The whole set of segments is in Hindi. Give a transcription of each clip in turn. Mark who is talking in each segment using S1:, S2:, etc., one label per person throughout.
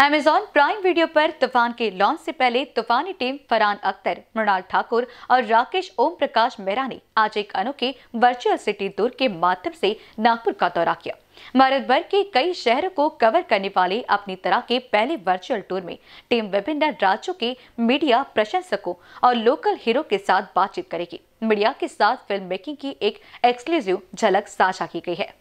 S1: अमेजॉन प्राइम वीडियो पर तूफान के लॉन्च से पहले तूफानी टीम फरान अख्तर मृणाल ठाकुर और राकेश ओम प्रकाश मेहरा ने आज एक अनोखे वर्चुअल सिटी टूर के माध्यम से नागपुर का दौरा किया भारत भर के कई शहरों को कवर करने वाले अपनी तरह के पहले वर्चुअल टूर में टीम विभिन्न राज्यों के मीडिया प्रशंसकों और लोकल हीरो के साथ बातचीत करेगी मीडिया के साथ फिल्म मेकिंग की एक एक्सक्लूसिव झलक साझा की गई है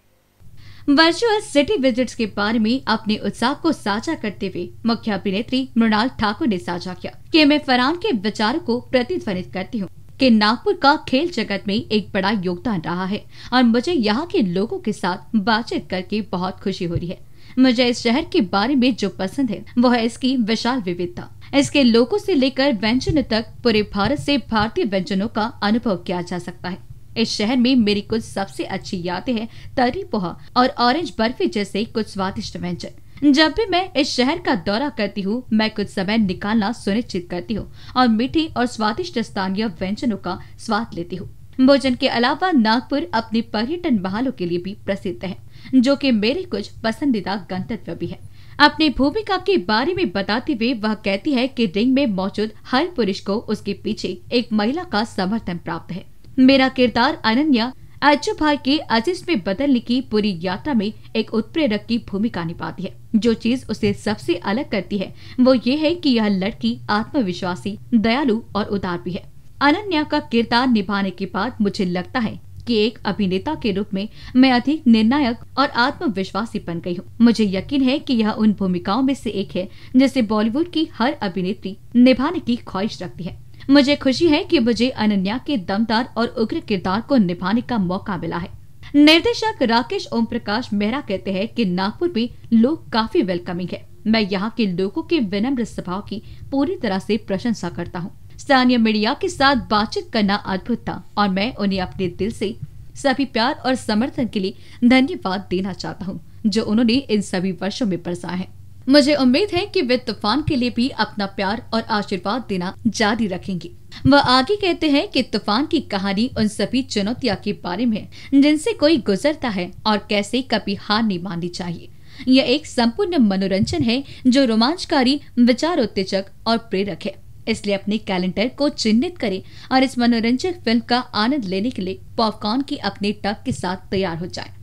S1: वर्चुअल सिटी विजिट्स के बारे में अपने उत्साह को साझा करते हुए मुख्य अभिनेत्री मृणाल ठाकुर ने साझा किया कि मैं फरहान के विचारों को प्रतिध्वनित करती हूँ कि नागपुर का खेल जगत में एक बड़ा योगदान रहा है और मुझे यहाँ के लोगों के साथ बातचीत करके बहुत खुशी हो रही है मुझे इस शहर के बारे में जो पसंद है वो है इसकी विशाल विविधता इसके लोगों से लेकर व्यंजनों तक पूरे भारत से भारतीय व्यंजनों का अनुभव किया जा सकता है इस शहर में मेरी कुछ सबसे अच्छी यादें हैं तरी पोहा और ऑरेंज बर्फी जैसे कुछ स्वादिष्ट व्यंजन जब भी मैं इस शहर का दौरा करती हूँ मैं कुछ समय निकालना सुनिश्चित करती हूँ और मीठे और स्वादिष्ट स्थानीय व्यंजनों का स्वाद लेती हूँ भोजन के अलावा नागपुर अपने पर्यटन बहालों के लिए भी प्रसिद्ध है जो कि मेरे कुछ पसंदीदा गंतव्य भी है अपनी भूमिका के बारे में बताते हुए वह कहती है कि रिंग में मौजूद हर पुरुष को उसके पीछे एक महिला का समर्थन प्राप्त है मेरा किरदार अनन्या अज्जू भाई के अजीज में बदलने की पूरी यात्रा में एक उत्प्रेरक की भूमिका निभाती है जो चीज उसे सबसे अलग करती है वो ये है कि यह लड़की आत्मविश्वासी दयालु और उदार भी है अनन्या का किरदार निभाने के बाद मुझे लगता है कि एक अभिनेता के रूप में मैं अधिक निर्णायक और आत्मविश्वासी बन गई हूँ मुझे यकीन है कि यह उन भूमिकाओं में से एक है जिसे बॉलीवुड की हर अभिनेत्री निभाने की ख्वाहिश रखती है मुझे खुशी है कि मुझे अनन्या के दमदार और उग्र किरदार को निभाने का मौका मिला है निर्देशक राकेश ओम प्रकाश मेहरा कहते हैं कि नागपुर में लोग काफी वेलकमिंग है मैं यहाँ के लोगों के विनम्र स्वभाव की पूरी तरह से प्रशंसा करता हूँ स्थानीय मीडिया के साथ बातचीत करना अद्भुत था और मैं उन्हें अपने दिल से सभी प्यार और समर्थन के लिए धन्यवाद देना चाहता हूँ जो उन्होंने इन सभी वर्षों में बरसा है मुझे उम्मीद है कि वे तूफान के लिए भी अपना प्यार और आशीर्वाद देना जारी रखेंगे वह आगे कहते हैं कि तूफान की कहानी उन सभी चुनौतियों के बारे में जिनसे कोई गुजरता है और कैसे कभी हार नहीं माननी चाहिए यह एक संपूर्ण मनोरंजन है जो रोमांचकारी विचार उत्तेजक और प्रेरक है इसलिए अपने कैलेंडर को चिन्हित करें और इस मनोरंजक फिल्म का आनंद लेने के लिए पॉपकॉर्न की अपने टक के साथ तैयार हो जाए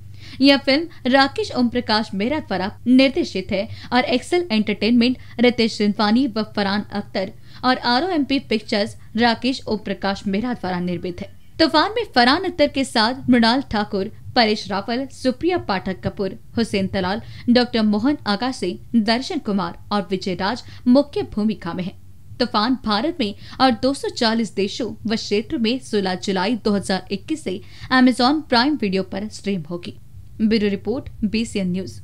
S1: यह फिल्म राकेश ओम प्रकाश मेहरा द्वारा निर्देशित है और एक्सेल एंटरटेनमेंट रितेश सिंधवानी व फरहान अख्तर और आर पिक्चर्स राकेश ओम प्रकाश मेहरा द्वारा निर्मित है तूफान में फरहान अख्तर के साथ मृणाल ठाकुर परेश रावल सुप्रिया पाठक कपूर हुसैन तलाल डॉक्टर मोहन आकाशी दर्शन कुमार और विजय राज मुख्य भूमिका में है तूफान भारत में और 240 देशों व क्षेत्र में 16 जुलाई 2021 से अमेजॉन प्राइम वीडियो पर स्ट्रीम होगी ब्यूरो रिपोर्ट बीसीएन न्यूज़